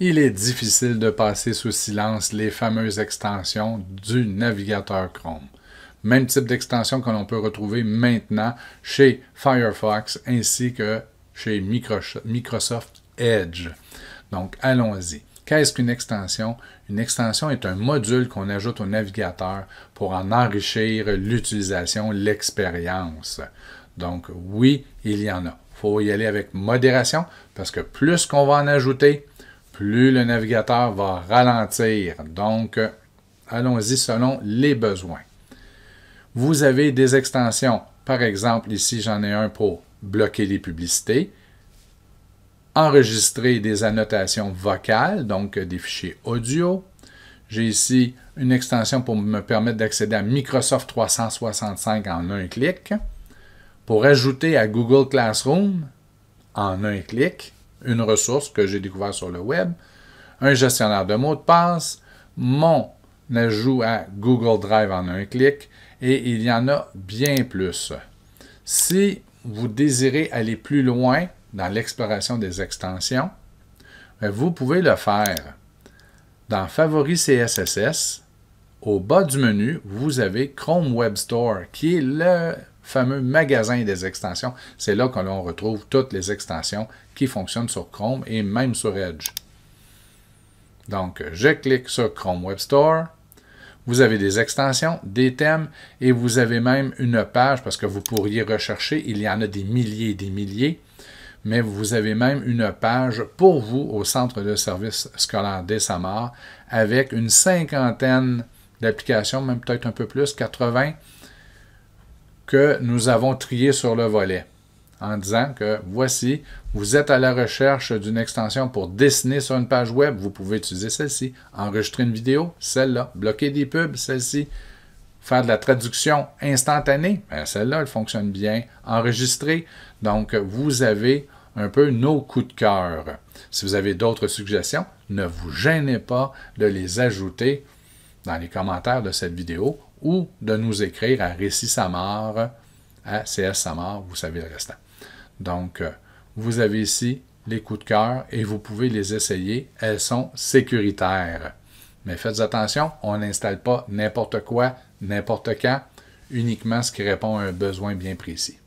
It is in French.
il est difficile de passer sous silence les fameuses extensions du navigateur Chrome. Même type d'extension que l'on peut retrouver maintenant chez Firefox ainsi que chez Microsoft Edge. Donc, allons-y. Qu'est-ce qu'une extension? Une extension est un module qu'on ajoute au navigateur pour en enrichir l'utilisation, l'expérience. Donc, oui, il y en a. Il faut y aller avec modération parce que plus qu'on va en ajouter, plus le navigateur va ralentir. Donc, allons-y selon les besoins. Vous avez des extensions. Par exemple, ici, j'en ai un pour bloquer les publicités, enregistrer des annotations vocales, donc des fichiers audio. J'ai ici une extension pour me permettre d'accéder à Microsoft 365 en un clic. Pour ajouter à Google Classroom en un clic une ressource que j'ai découvert sur le web, un gestionnaire de mots de passe, mon ajout à Google Drive en un clic, et il y en a bien plus. Si vous désirez aller plus loin dans l'exploration des extensions, ben, vous pouvez le faire dans Favoris CSSS, au bas du menu, vous avez Chrome Web Store, qui est le fameux magasin des extensions. C'est là que l'on retrouve toutes les extensions qui fonctionnent sur Chrome et même sur Edge. Donc, je clique sur Chrome Web Store. Vous avez des extensions, des thèmes et vous avez même une page parce que vous pourriez rechercher. Il y en a des milliers et des milliers mais vous avez même une page pour vous au Centre de services scolaires des Samar avec une cinquantaine l'application, même peut-être un peu plus, 80, que nous avons trié sur le volet en disant que voici, vous êtes à la recherche d'une extension pour dessiner sur une page web, vous pouvez utiliser celle-ci, enregistrer une vidéo, celle-là, bloquer des pubs, celle-ci, faire de la traduction instantanée, ben, celle-là, elle fonctionne bien, enregistrer. Donc, vous avez un peu nos coups de cœur. Si vous avez d'autres suggestions, ne vous gênez pas de les ajouter dans les commentaires de cette vidéo ou de nous écrire à Récit Samar, à CS Samar, vous savez le restant. Donc, euh, vous avez ici les coups de cœur et vous pouvez les essayer. Elles sont sécuritaires. Mais faites attention, on n'installe pas n'importe quoi, n'importe quand, uniquement ce qui répond à un besoin bien précis.